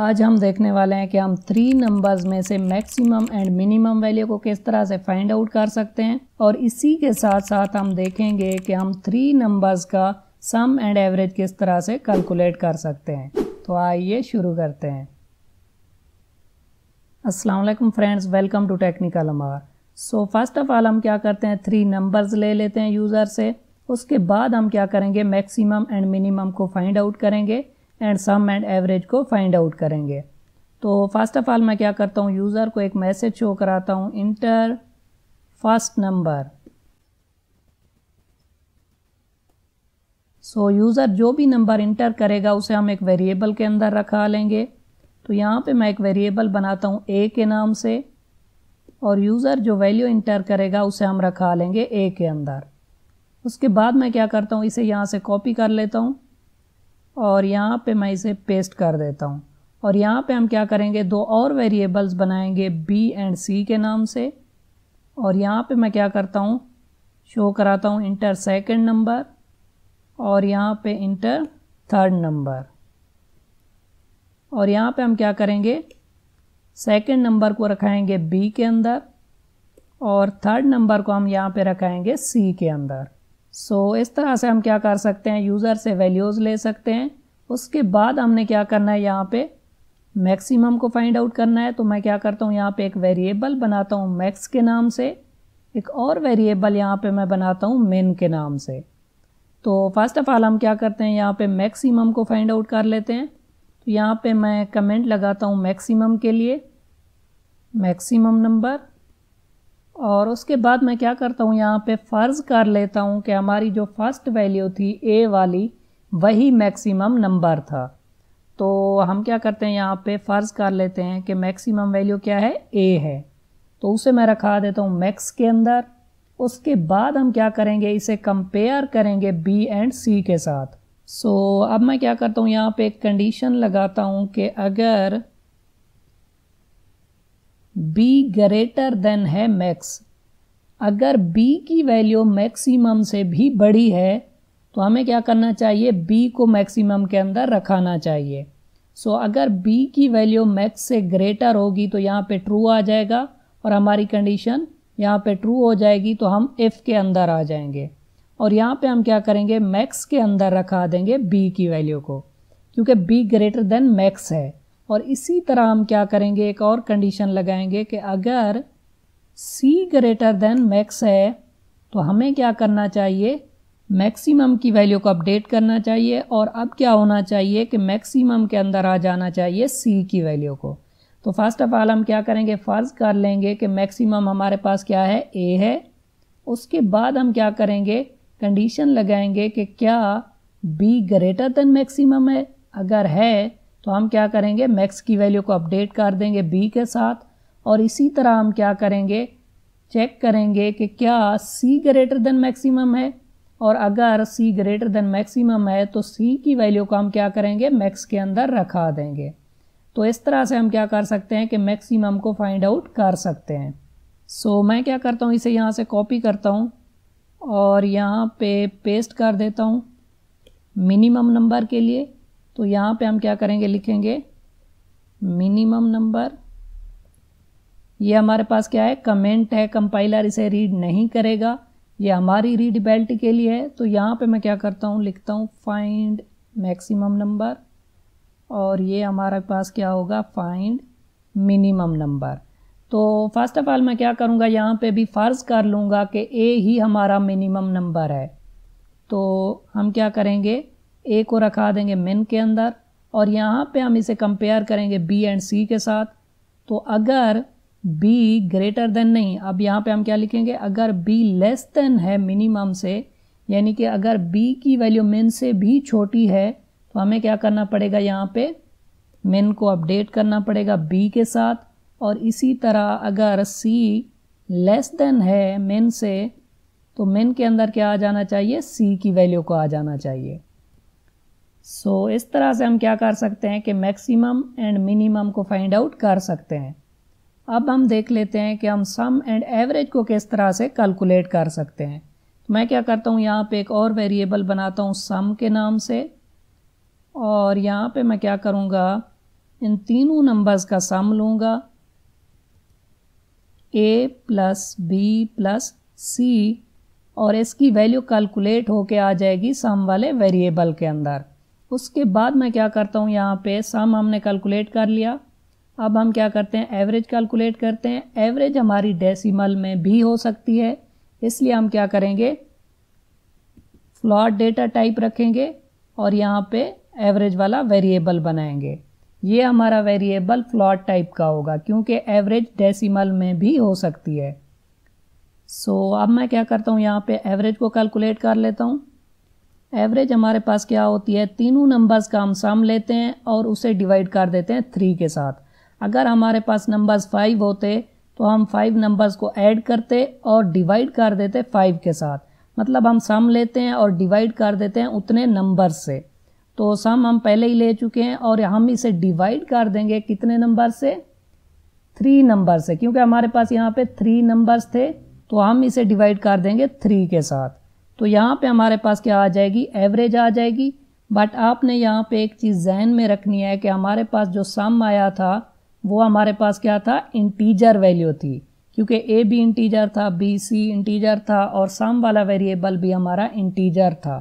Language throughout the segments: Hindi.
आज हम देखने वाले हैं कि हम थ्री नंबर्स में से मैक्सिमम एंड मिनिमम वैल्यू को किस तरह से फाइंड आउट कर सकते हैं और इसी के साथ साथ हम देखेंगे कि हम थ्री नंबर्स का सम एंड एवरेज किस तरह से कैलकुलेट कर सकते हैं तो आइए शुरू करते हैं अस्सलाम वालेकुम friends welcome to technical Amar so first of all हम क्या करते हैं थ्री नंबर्स ले लेते हैं यूज़र से उसके बाद हम क्या करेंगे मैक्सिमम एंड मिनिमम को फाइंड आउट करेंगे एंड सम एंड एवरेज को फाइंड आउट करेंगे तो फर्स्ट ऑफ ऑल मैं क्या करता हूँ यूज़र को एक मैसेज शो कराता हूँ enter first number so user जो भी नंबर इंटर करेगा उसे हम एक वेरिएबल के अंदर रखा लेंगे तो यहाँ पे मैं एक वेरिएबल बनाता हूँ ए के नाम से और यूज़र जो वैल्यू इंटर करेगा उसे हम रखा लेंगे ए के अंदर उसके बाद मैं क्या करता हूँ इसे यहाँ से कॉपी कर लेता हूँ और यहाँ पे मैं इसे पेस्ट कर देता हूँ और यहाँ पे हम क्या करेंगे दो और वेरिएबल्स बनाएंगे बी एंड सी के नाम से और यहाँ पे मैं क्या करता हूँ शो कराता हूँ इंटर सेकेंड नंबर और यहाँ पे इंटर थर्ड नंबर और यहाँ पे हम क्या करेंगे सेकेंड नंबर को रखाएंगे बी के अंदर और थर्ड नंबर को हम यहाँ पे रखाएंगे सी के अंदर सो so, इस तरह से हम क्या कर सकते हैं यूज़र से वैल्यूज़ ले सकते हैं उसके बाद हमने क्या करना है यहाँ पे मैक्सिमम को फाइंड आउट करना है तो मैं क्या करता हूँ यहाँ पे एक वेरिएबल बनाता हूँ मैक्स के नाम से एक और वेरिएबल यहाँ पे मैं बनाता हूँ मेन के नाम से तो फर्स्ट ऑफ़ ऑल हम क्या करते हैं यहाँ पर मैक्सीम को फाइंड आउट कर लेते हैं तो यहाँ पर मैं कमेंट लगाता हूँ मैक्सीम के लिए मैक्सीम नंबर और उसके बाद मैं क्या करता हूँ यहाँ पे फ़र्ज़ कर लेता हूँ कि हमारी जो फर्स्ट वैल्यू थी ए वाली वही मैक्सिमम नंबर था तो हम क्या करते हैं यहाँ पे फ़र्ज़ कर लेते हैं कि मैक्सिमम वैल्यू क्या है ए है तो उसे मैं रखा देता हूँ मैक्स के अंदर उसके बाद हम क्या करेंगे इसे कंपेयर करेंगे बी एंड सी के साथ सो so, अब मैं क्या करता हूँ यहाँ पे एक कंडीशन लगाता हूँ कि अगर बी ग्रेटर देन है मैक्स अगर बी की वैल्यू मैक्सिमम से भी बड़ी है तो हमें क्या करना चाहिए बी को मैक्सिमम के अंदर रखाना चाहिए सो so, अगर बी की वैल्यू मैक्स से ग्रेटर होगी तो यहाँ पे ट्रू आ जाएगा और हमारी कंडीशन यहाँ पे ट्रू हो जाएगी तो हम इफ़ के अंदर आ जाएंगे और यहाँ पे हम क्या करेंगे मैक्स के अंदर रखा देंगे बी की वैल्यू को क्योंकि बी ग्रेटर देन मैक्स है और इसी तरह हम क्या करेंगे एक और कंडीशन लगाएंगे कि अगर सी ग्रेटर देन मैक्स है तो हमें क्या करना चाहिए मैक्सिमम की वैल्यू को अपडेट करना चाहिए और अब क्या होना चाहिए कि मैक्सिमम के अंदर आ जाना चाहिए सी की वैल्यू को तो फर्स्ट ऑफ ऑल हम क्या करेंगे फ़र्ज़ कर लेंगे कि मैक्सिमम हमारे पास क्या है ए है उसके बाद हम क्या करेंगे कंडीशन लगाएंगे कि क्या बी ग्रेटर देन मैक्सिमम है अगर है तो हम क्या करेंगे मैक्स की वैल्यू को अपडेट कर देंगे बी के साथ और इसी तरह हम क्या करेंगे चेक करेंगे कि क्या सी ग्रेटर देन मैक्सिमम है और अगर सी ग्रेटर देन मैक्सिमम है तो सी की वैल्यू को हम क्या करेंगे मैक्स के अंदर रखा देंगे तो इस तरह से हम क्या कर सकते हैं कि मैक्सिमम को फाइंड आउट कर सकते हैं सो so, मैं क्या करता हूँ इसे यहाँ से कॉपी करता हूँ और यहाँ पे पेस्ट कर देता हूँ मिनिमम नंबर के लिए तो यहाँ पे हम क्या करेंगे लिखेंगे मिनिमम नंबर ये हमारे पास क्या है कमेंट है कंपाइलर इसे रीड नहीं करेगा ये हमारी बेल्ट के लिए है तो यहाँ पे मैं क्या करता हूँ लिखता हूँ फाइंड मैक्सिमम नंबर और ये हमारे पास क्या होगा फाइंड मिनिमम नंबर तो फर्स्ट ऑफ ऑल मैं क्या करूँगा यहाँ पे भी फ़र्ज़ कर लूँगा कि ए ही हमारा मिनिमम नंबर है तो हम क्या करेंगे ए को रखा देंगे मिन के अंदर और यहाँ पे हम इसे कंपेयर करेंगे बी एंड सी के साथ तो अगर बी ग्रेटर देन नहीं अब यहाँ पे हम क्या लिखेंगे अगर बी लेस देन है मिनिमम से यानी कि अगर बी की वैल्यू मिन से भी छोटी है तो हमें क्या करना पड़ेगा यहाँ पे मिन को अपडेट करना पड़ेगा बी के साथ और इसी तरह अगर सी लेस देन है मिन से तो मिन के अंदर क्या आ जाना चाहिए सी की वैल्यू को आ जाना चाहिए सो so, इस तरह से हम क्या कर सकते हैं कि मैक्सिमम एंड मिनिमम को फाइंड आउट कर सकते हैं अब हम देख लेते हैं कि हम सम एंड एवरेज को किस तरह से कैलकुलेट कर सकते हैं तो मैं क्या करता हूँ यहाँ पे एक और वेरिएबल बनाता हूँ सम के नाम से और यहाँ पे मैं क्या करूँगा इन तीनों नंबर्स का सम लूँगा A plus B plus C और इसकी वैल्यू कैलकुलेट होके आ जाएगी सम वाले वेरिएबल के अंदर उसके बाद मैं क्या करता हूँ यहाँ पे सम हमने कैलकुलेट कर लिया अब हम क्या करते हैं एवरेज कैलकुलेट करते हैं एवरेज हमारी डेसिमल में भी हो सकती है इसलिए हम क्या करेंगे फ्लॉट डेटा टाइप रखेंगे और यहाँ पे एवरेज वाला वेरिएबल बनाएंगे ये हमारा वेरिएबल फ्लॉट टाइप का होगा क्योंकि एवरेज डेसिमल में भी हो सकती है सो so, अब मैं क्या करता हूँ यहाँ पे एवरेज को कैलकुलेट कर लेता हूँ एवरेज हमारे पास क्या होती है तीनों नंबर्स का हम सम लेते हैं और उसे डिवाइड कर देते हैं थ्री के साथ अगर हमारे पास नंबर्स फाइव होते तो हम फाइव नंबर्स को ऐड करते और डिवाइड कर देते फाइव के साथ मतलब हम सम लेते हैं और डिवाइड कर देते हैं उतने नंबर से तो सम हम पहले ही ले चुके हैं और हम इसे डिवाइड कर देंगे कितने नंबर से थ्री नंबर से क्योंकि हमारे पास यहाँ पे थ्री नंबर्स थे तो हम इसे डिवाइड कर देंगे थ्री के साथ तो यहाँ पे हमारे पास क्या आ जाएगी एवरेज आ जाएगी बट आपने यहाँ पे एक चीज़ जहन में रखनी है कि हमारे पास जो सम आया था वो हमारे पास क्या था इंटीजर वैल्यू थी क्योंकि ए भी इंटीजर था बी सी इंटीजर था और सम वाला वेरिएबल भी हमारा इंटीजर था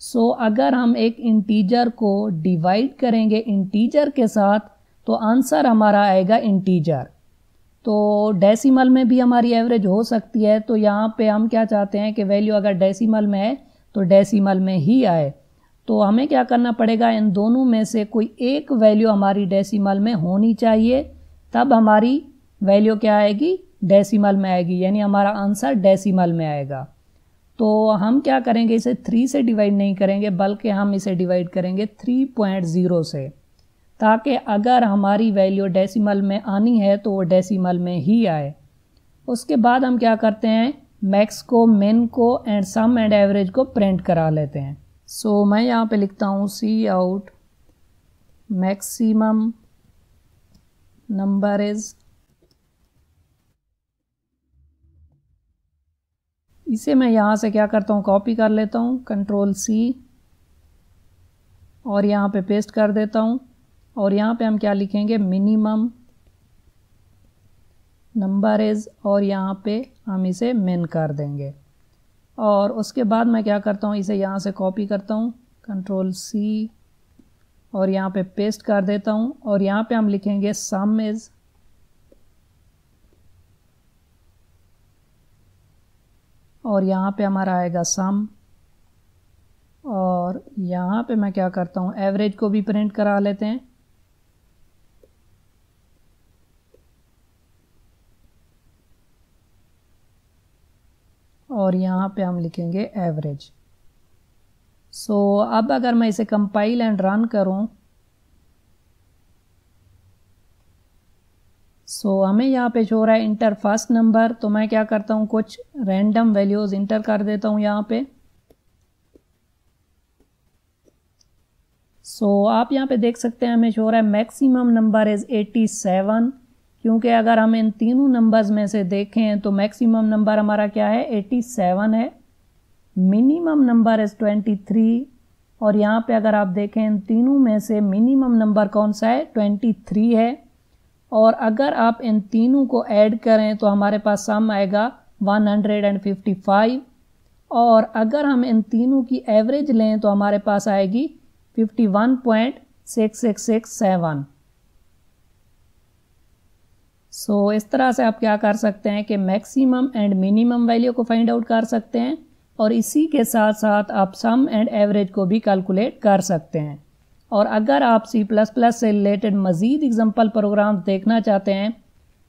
सो so, अगर हम एक इंटीजर को डिवाइड करेंगे इंटीजर के साथ तो आंसर हमारा आएगा इंटीजर तो डेसिमल में भी हमारी एवरेज हो सकती है तो यहाँ पे हम क्या चाहते हैं कि वैल्यू अगर डेसिमल में है तो डेसिमल में ही आए तो हमें क्या करना पड़ेगा इन दोनों में से कोई एक वैल्यू हमारी डेसिमल में होनी चाहिए तब हमारी वैल्यू क्या आएगी डेसिमल में आएगी यानी हमारा आंसर डेसिमल में आएगा तो हम क्या करेंगे इसे थ्री से डिवाइड नहीं करेंगे बल्कि हम इसे डिवाइड करेंगे थ्री पॉइंट ज़ीरो से ताकि अगर हमारी वैल्यू डेसिमल में आनी है तो वो डेसिमल में ही आए उसके बाद हम क्या करते हैं मैक्स को मिन को एंड सम एंड एवरेज को प्रिंट करा लेते हैं सो so, मैं यहाँ पे लिखता हूँ cout maximum number is इसे मैं यहाँ से क्या करता हूँ कॉपी कर लेता हूँ कंट्रोल सी और यहाँ पे पेस्ट कर देता हूँ और यहाँ पे हम क्या लिखेंगे मिनिमम नंबर इज़ और यहाँ पे हम इसे मेन कर देंगे और उसके बाद मैं क्या करता हूँ इसे यहाँ से कॉपी करता हूँ कंट्रोल सी और यहाँ पे पेस्ट कर देता हूँ और यहाँ पे हम लिखेंगे सम इज़ और यहाँ पे हमारा आएगा सम और यहाँ पे मैं क्या करता हूँ एवरेज को भी प्रिंट करा लेते हैं और यहाँ पे हम लिखेंगे एवरेज सो so, अब अगर मैं इसे कंपाइल एंड रन करूँ सो so, हमें यहाँ पे शो रहा है इंटर फर्स्ट नंबर तो मैं क्या करता हूँ कुछ रैंडम वैल्यूज़ इंटर कर देता हूँ यहाँ पे सो so, आप यहाँ पे देख सकते हैं हमें शो रहा है मैक्सिमम नंबर इज़ 87 क्योंकि अगर हम इन तीनों नंबर्स में से देखें तो मैक्सिमम नंबर हमारा क्या है 87 है मिनिमम नंबर इज़ 23 और यहाँ पे अगर आप देखें इन तीनों में से मिनिमम नंबर कौन सा है 23 है और अगर आप इन तीनों को ऐड करें तो हमारे पास सम आएगा 155 और अगर हम इन तीनों की एवरेज लें तो हमारे पास आएगी फिफ्टी सो so, इस तरह से आप क्या कर सकते हैं कि मैक्सिमम एंड मिनिमम वैल्यू को फाइंड आउट कर सकते हैं और इसी के साथ साथ आप सम एंड एवरेज को भी कैलकुलेट कर सकते हैं और अगर आप सी प्लस प्लस से रिलेटेड मज़ीद एग्जांपल प्रोग्राम देखना चाहते हैं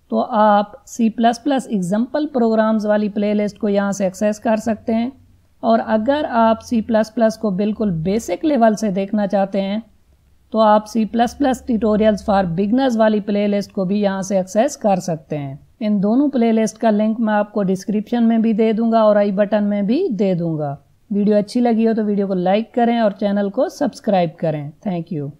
तो आप C plus plus example programs वाली प्लेलिस्ट को यहाँ से एक्सेस कर सकते हैं और अगर आप सी प्लस प्लस को बिल्कुल बेसिक लेवल से देखना चाहते हैं तो आप C plus plus tutorials for beginners वाली प्लेलिस्ट को भी यहाँ से एक्सेस कर सकते हैं इन दोनों प्लेलिस्ट का लिंक मैं आपको डिस्क्रिप्शन में भी दे दूंगा और आई बटन में भी दे दूंगा वीडियो अच्छी लगी हो तो वीडियो को लाइक करें और चैनल को सब्सक्राइब करें थैंक यू